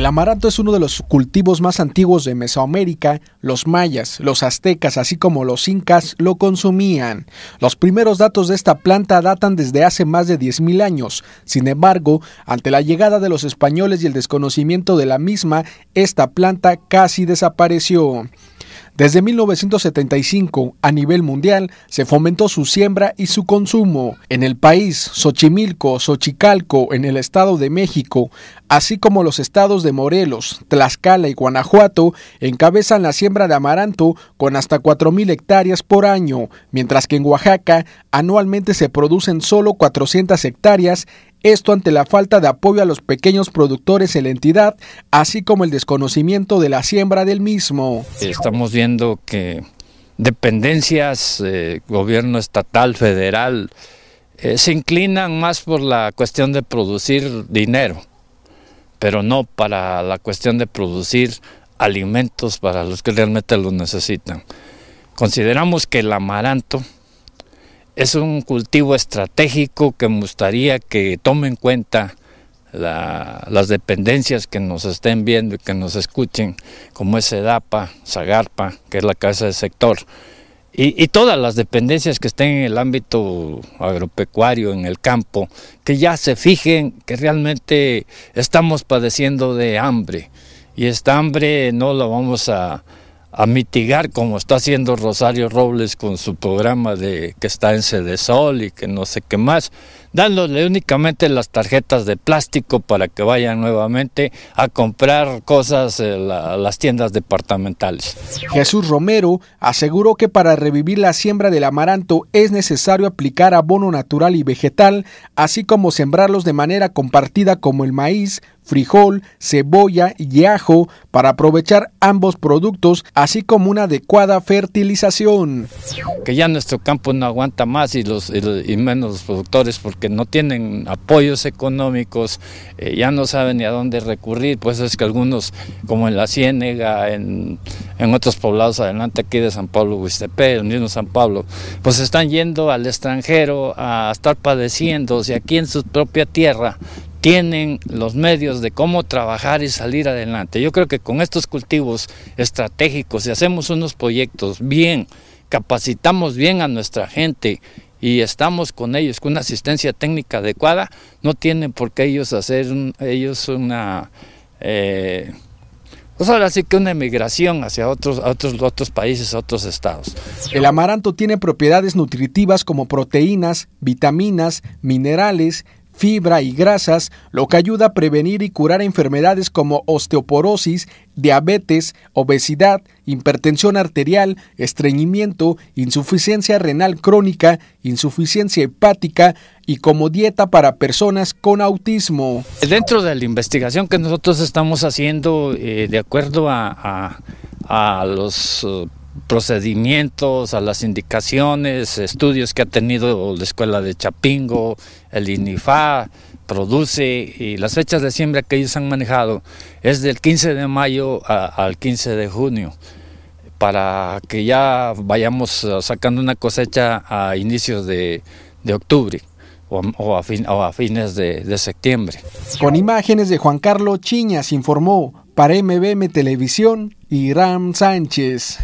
El amaranto es uno de los cultivos más antiguos de Mesoamérica. Los mayas, los aztecas, así como los incas lo consumían. Los primeros datos de esta planta datan desde hace más de 10.000 años. Sin embargo, ante la llegada de los españoles y el desconocimiento de la misma, esta planta casi desapareció. Desde 1975, a nivel mundial, se fomentó su siembra y su consumo. En el país, Xochimilco, Xochicalco, en el Estado de México, así como los estados de Morelos, Tlaxcala y Guanajuato, encabezan la siembra de amaranto con hasta 4.000 hectáreas por año, mientras que en Oaxaca anualmente se producen solo 400 hectáreas esto ante la falta de apoyo a los pequeños productores en la entidad, así como el desconocimiento de la siembra del mismo. Estamos viendo que dependencias, eh, gobierno estatal, federal, eh, se inclinan más por la cuestión de producir dinero, pero no para la cuestión de producir alimentos para los que realmente los necesitan. Consideramos que el amaranto, es un cultivo estratégico que me gustaría que tome en cuenta las dependencias que nos estén viendo y que nos escuchen, como es EDAPA, Zagarpa, que es la casa del sector, y, todas las dependencias que estén en el ámbito agropecuario, en el campo, que ya se fijen que realmente estamos padeciendo de hambre, y esta hambre no la vamos a, a mitigar como está haciendo Rosario Robles con su programa de que está en Sol y que no sé qué más dándole únicamente las tarjetas de plástico para que vayan nuevamente a comprar cosas en eh, las tiendas departamentales. Jesús Romero aseguró que para revivir la siembra del amaranto es necesario aplicar abono natural y vegetal, así como sembrarlos de manera compartida como el maíz, frijol, cebolla y ajo para aprovechar ambos productos, así como una adecuada fertilización. Que ya nuestro campo no aguanta más y, los, y, menos los productores porque que no tienen apoyos económicos, eh, ya no saben ni a dónde recurrir, pues es que algunos, como en La Ciénega, en, en otros poblados adelante aquí de San Pablo, Huistepé, el mismo San Pablo, pues están yendo al extranjero a estar padeciendo, si aquí en su propia tierra tienen los medios de cómo trabajar y salir adelante. Yo creo que con estos cultivos estratégicos, si hacemos unos proyectos bien, capacitamos bien a nuestra gente y estamos con ellos con una asistencia técnica adecuada, no tienen por qué ellos hacer ellos una eh, pues que una emigración hacia otros, otros, otros países, otros estados. El amaranto tiene propiedades nutritivas como proteínas, vitaminas, minerales, fibra y grasas, lo que ayuda a prevenir y curar enfermedades como osteoporosis, diabetes, obesidad, hipertensión arterial, estreñimiento, insuficiencia renal crónica, insuficiencia hepática y como dieta para personas con autismo. Dentro de la investigación que nosotros estamos haciendo eh, de acuerdo a, los... Eh, procedimientos, a las indicaciones, estudios que ha tenido la Escuela de Chapingo, el INIFA, produce y las fechas de siembra que ellos han manejado es del 15 de mayo al 15 de junio para que ya vayamos uh, sacando una cosecha a inicios de, octubre o, a fines de, de septiembre. Con imágenes de Juan Carlos Chiñas informó para MBM Televisión y Ram Sánchez.